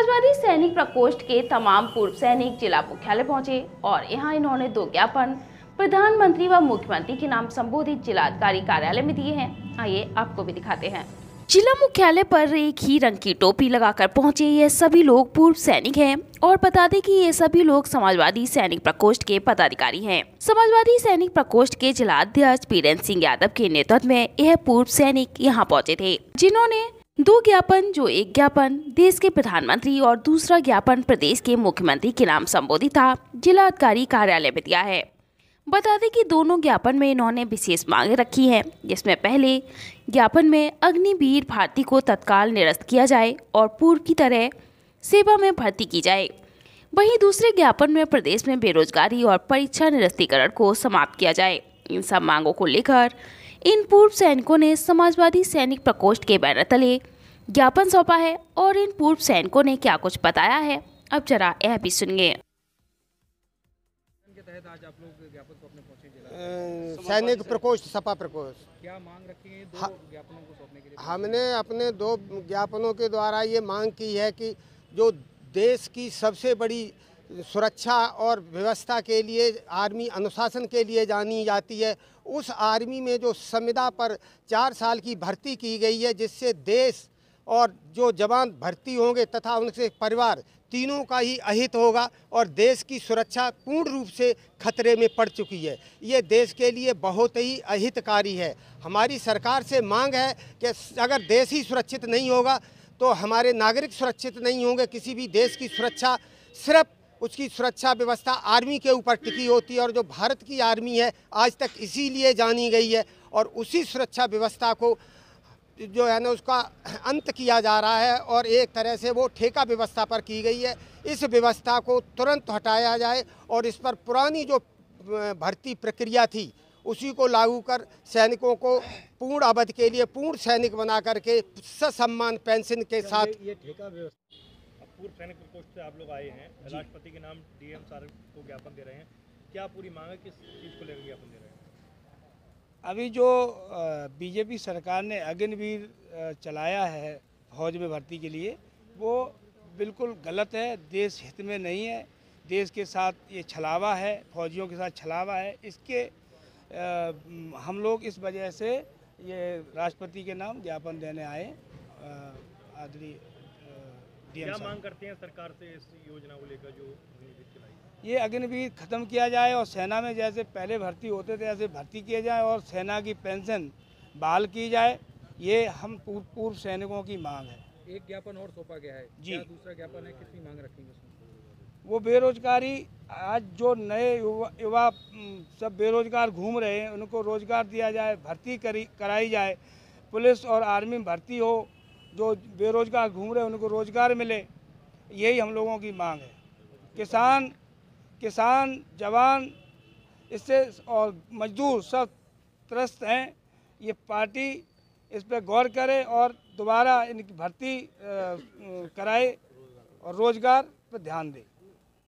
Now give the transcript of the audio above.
समाजवादी सैनिक प्रकोष्ठ के तमाम पूर्व सैनिक जिला मुख्यालय पहुंचे और यहां इन्होंने दो ज्ञापन प्रधानमंत्री व मुख्यमंत्री के नाम संबोधित जिलाधिकारी कार्यालय में दिए हैं आइए आपको भी दिखाते हैं जिला मुख्यालय पर एक ही रंग की टोपी लगाकर पहुंचे ये सभी लोग पूर्व सैनिक हैं और बता दें कि ये सभी लोग समाजवादी सैनिक प्रकोष्ठ के पदाधिकारी हैं। समाजवादी सैनिक प्रकोष्ठ के जिलाध्यक्ष बीरेन्द्र सिंह यादव के नेतृत्व में यह पूर्व सैनिक यहां पहुंचे थे जिन्होंने दो ज्ञापन जो एक ज्ञापन देश के प्रधानमंत्री और दूसरा ज्ञापन प्रदेश के मुख्यमंत्री के नाम संबोधित था जिलाधिकारी कार्यालय में दिया है बता दें कि दोनों ज्ञापन में इन्होंने विशेष मांगे रखी हैं जिसमें पहले ज्ञापन में अग्निवीर भारती को तत्काल निरस्त किया जाए और पूर्व की तरह सेवा में भर्ती की जाए वहीं दूसरे ज्ञापन में प्रदेश में बेरोजगारी और परीक्षा निरस्तीकरण को समाप्त किया जाए इन सब मांगों को लेकर इन पूर्व सैनिकों ने समाजवादी सैनिक प्रकोष्ठ के बैनर तले ज्ञापन सौंपा है और इन पूर्व सैनिकों ने क्या कुछ बताया है अब जरा यह भी सुनिए सैनिक प्रकोष्ठ सपा प्रकोष्ठ क्या मांग रखी है दो ज्ञापनों को सौंपने के लिए हमने अपने दो ज्ञापनों के द्वारा ये मांग की है कि जो देश की सबसे बड़ी सुरक्षा और व्यवस्था के लिए आर्मी अनुशासन के लिए जानी जाती है उस आर्मी में जो संविदा पर चार साल की भर्ती की गई है जिससे देश और जो जवान भर्ती होंगे तथा उनसे परिवार तीनों का ही अहित होगा और देश की सुरक्षा पूर्ण रूप से खतरे में पड़ चुकी है ये देश के लिए बहुत ही अहितकारी है हमारी सरकार से मांग है कि अगर देश ही सुरक्षित नहीं होगा तो हमारे नागरिक सुरक्षित नहीं होंगे किसी भी देश की सुरक्षा सिर्फ उसकी सुरक्षा व्यवस्था आर्मी के ऊपर टिकी होती है और जो भारत की आर्मी है आज तक इसीलिए जानी गई है और उसी सुरक्षा व्यवस्था को जो है ना उसका अंत किया जा रहा है और एक तरह से वो ठेका व्यवस्था पर की गई है इस व्यवस्था को तुरंत हटाया जाए और इस पर पुरानी जो भर्ती प्रक्रिया थी उसी को लागू कर सैनिकों को पूर्ण अवध के लिए पूर्ण सैनिक बना करके सम्मान पेंशन के साथ ये ठेका व्यवस्था पूर्व सैनिक प्रकोष्ठ से आप लोग आए हैं राष्ट्रपति के नाम डीएम सर को ज्ञापन दे रहे हैं क्या पूरी मांग है किस चीज़ को लेकर ज्ञापन दे रहे हैं अभी जो बीजेपी सरकार ने अग्निवीर चलाया है फौज में भर्ती के लिए वो बिल्कुल गलत है देश हित में नहीं है देश के साथ ये छलावा है फौजियों के साथ छलावा है इसके आ, हम लोग इस वजह से ये राष्ट्रपति के नाम ज्ञापन देने आए आदरी क्या मांग करते हैं सरकार से इस योजना को लेकर जो ये अग्निवीर ख़त्म किया जाए और सेना में जैसे पहले भर्ती होते थे ऐसे भर्ती किए जाए और सेना की पेंशन बहाल की जाए ये हम पूर्व पूर्व सैनिकों की मांग है एक ज्ञापन और सौंपा गया है जी दूसरा ज्ञापन है कितनी मांग रखेंगे वो बेरोजगारी आज जो नए युवा, युवा सब बेरोजगार घूम रहे हैं उनको रोजगार दिया जाए भर्ती करी कराई जाए पुलिस और आर्मी में भर्ती हो जो बेरोजगार घूम रहे उनको रोजगार मिले यही हम लोगों की मांग है किसान किसान जवान इससे और मजदूर सब त्रस्त हैं ये पार्टी इस पर गौर करे और दोबारा इनकी भर्ती कराए और रोजगार पर ध्यान दे